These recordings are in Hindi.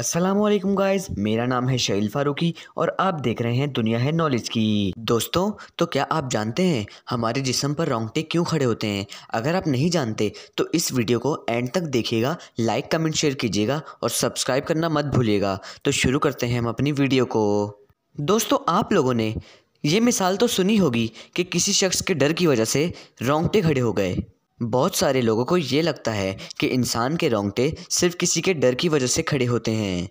असलम गाइज़ मेरा नाम है शैल फारूकी और आप देख रहे हैं दुनिया है नॉलेज की दोस्तों तो क्या आप जानते हैं हमारे जिसम पर रोंगटे क्यों खड़े होते हैं अगर आप नहीं जानते तो इस वीडियो को एंड तक देखिएगा लाइक कमेंट शेयर कीजिएगा और सब्सक्राइब करना मत भूलिएगा तो शुरू करते हैं हम अपनी वीडियो को दोस्तों आप लोगों ने ये मिसाल तो सुनी होगी कि किसी शख्स के डर की वजह से रोंगटे खड़े हो गए बहुत सारे लोगों को ये लगता है कि इंसान के रोंगटे सिर्फ किसी के डर की वजह से खड़े होते हैं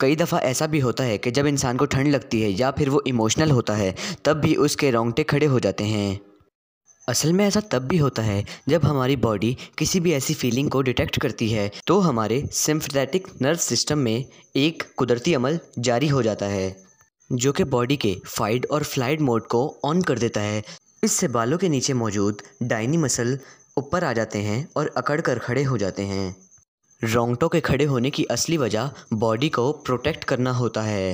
कई दफ़ा ऐसा भी होता है कि जब इंसान को ठंड लगती है या फिर वो इमोशनल होता है तब भी उसके रोंगटे खड़े हो जाते हैं असल में ऐसा तब भी होता है जब हमारी बॉडी किसी भी ऐसी फीलिंग को डिटेक्ट करती है तो हमारे सिम्फेटिक नर्व सिस्टम में एक कुदरती अमल जारी हो जाता है जो कि बॉडी के फाइड और फ्लाइड मोड को ऑन कर देता है इससे बालों के नीचे मौजूद डाइनी मसल ऊपर आ जाते हैं और अकड़ कर खड़े हो जाते हैं रोंगटों के खड़े होने की असली वजह बॉडी को प्रोटेक्ट करना होता है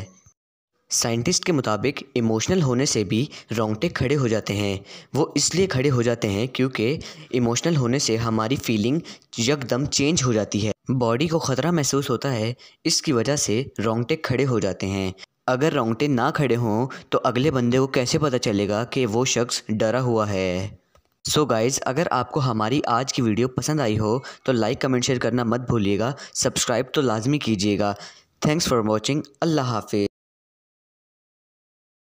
साइंटिस्ट के मुताबिक इमोशनल होने से भी रोंगटे खड़े हो जाते हैं वो इसलिए खड़े हो जाते हैं क्योंकि इमोशनल होने से हमारी फीलिंग यकदम चेंज हो जाती है बॉडी को ख़तरा महसूस होता है इसकी वजह से रोंगटे खड़े हो जाते हैं अगर रोंगटे ना खड़े हों तो अगले बंदे को कैसे पता चलेगा कि वो शख्स डरा हुआ है सो so गाइज़ अगर आपको हमारी आज की वीडियो पसंद आई हो तो लाइक कमेंट शेयर करना मत भूलिएगा सब्सक्राइब तो लाजमी कीजिएगा थैंक्स फॉर वॉचिंग अल्लाह हाफि